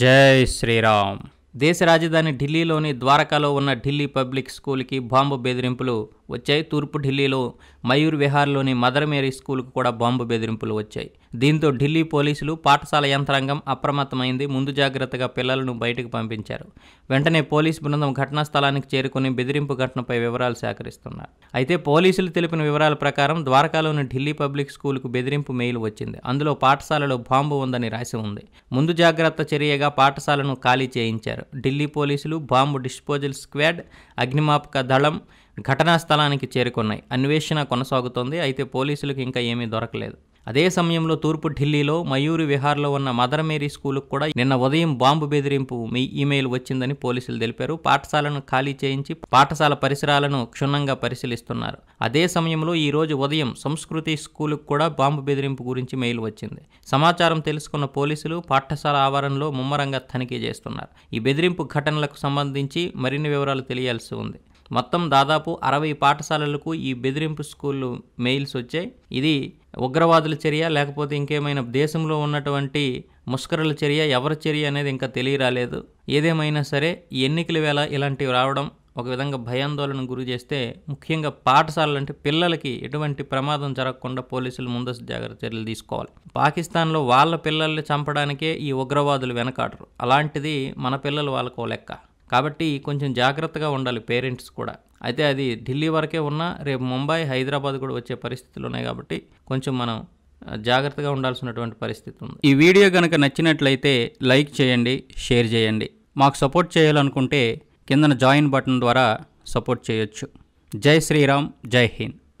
జై శ్రీరామ్ దేశ రాజధాని ఢిల్లీలోని ద్వారకాలో ఉన్న ఢిల్లీ పబ్లిక్ స్కూల్కి బాంబు బెదిరింపులు వచ్చాయి తూర్పు ఢిల్లీలో మయూర్ విహార్లోని మదర్ మేరీ స్కూల్కు కూడా బాంబు బెదిరింపులు వచ్చాయి దీంతో ఢిల్లీ పోలీసులు పాఠశాల యంత్రాంగం అప్రమత్తమైంది ముందు జాగ్రత్తగా పిల్లలను బయటకు పంపించారు వెంటనే పోలీసు బృందం ఘటనా స్థలానికి చేరుకుని బెదిరింపు ఘటనపై వివరాలు సేకరిస్తున్నారు అయితే పోలీసులు తెలిపిన వివరాల ప్రకారం ద్వారకాలోని ఢిల్లీ పబ్లిక్ స్కూల్కు బెదిరింపు మెయిల్ వచ్చింది అందులో పాఠశాలలో బాంబు ఉందని రాసి ఉంది ముందు జాగ్రత్త చర్యగా పాఠశాలను ఖాళీ చేయించారు ఢిల్లీ పోలీసులు బాంబు డిస్పోజల్ స్క్వాడ్ అగ్నిమాపక దళం ఘటనా స్థలానికి చేరుకున్నాయి అన్వేషణ కొనసాగుతోంది అయితే పోలీసులకు ఇంకా ఏమీ దొరకలేదు అదే సమయంలో తూర్పు ఢిల్లీలో మయూరి విహార్లో ఉన్న మదర్ మేరీ స్కూలుకు కూడా నిన్న ఉదయం బాంబు బెదిరింపు మీ ఈమెయిల్ వచ్చిందని పోలీసులు తెలిపారు పాఠశాలను ఖాళీ చేయించి పాఠశాల పరిసరాలను క్షుణ్ణంగా పరిశీలిస్తున్నారు అదే సమయంలో ఈ రోజు ఉదయం సంస్కృతి స్కూలుకు కూడా బాంబు బెదిరింపు గురించి మెయిల్ వచ్చింది సమాచారం తెలుసుకున్న పోలీసులు పాఠశాల ఆవరణలో ముమ్మరంగా తనిఖీ చేస్తున్నారు ఈ బెదిరింపు ఘటనలకు సంబంధించి మరిన్ని వివరాలు తెలియాల్సి ఉంది మొత్తం దాదాపు అరవై పాఠశాలలకు ఈ బెదిరింపు స్కూళ్ళు మెయిల్స్ వచ్చాయి ఇది ఉగ్రవాదుల చర్య లేకపోతే ఇంకేమైనా దేశంలో ఉన్నటువంటి ముష్కరుల చర్య ఎవరి చర్య అనేది ఇంకా తెలియరాలేదు ఏదేమైనా సరే ఎన్నికల వేళ ఇలాంటివి రావడం ఒక విధంగా భయాందోళన గురి చేస్తే ముఖ్యంగా పాఠశాలలు అంటే పిల్లలకి ఎటువంటి ప్రమాదం జరగకుండా పోలీసులు ముందస్తు జాగ్రత్త చర్యలు తీసుకోవాలి పాకిస్తాన్లో వాళ్ళ పిల్లల్ని చంపడానికే ఈ ఉగ్రవాదులు వెనకాడరు అలాంటిది మన పిల్లలు వాళ్ళకో లెక్క కాబట్టి కొంచెం జాగ్రత్తగా ఉండాలి పేరెంట్స్ కూడా అయితే అది ఢిల్లీ వరకే ఉన్నా రేపు ముంబై హైదరాబాద్ కూడా వచ్చే పరిస్థితులు ఉన్నాయి కాబట్టి కొంచెం మనం జాగ్రత్తగా ఉండాల్సినటువంటి పరిస్థితి ఉంది ఈ వీడియో కనుక నచ్చినట్లయితే లైక్ చేయండి షేర్ చేయండి మాకు సపోర్ట్ చేయాలనుకుంటే కిందన జాయిన్ బటన్ ద్వారా సపోర్ట్ చేయొచ్చు జై శ్రీరామ్ జై హింద్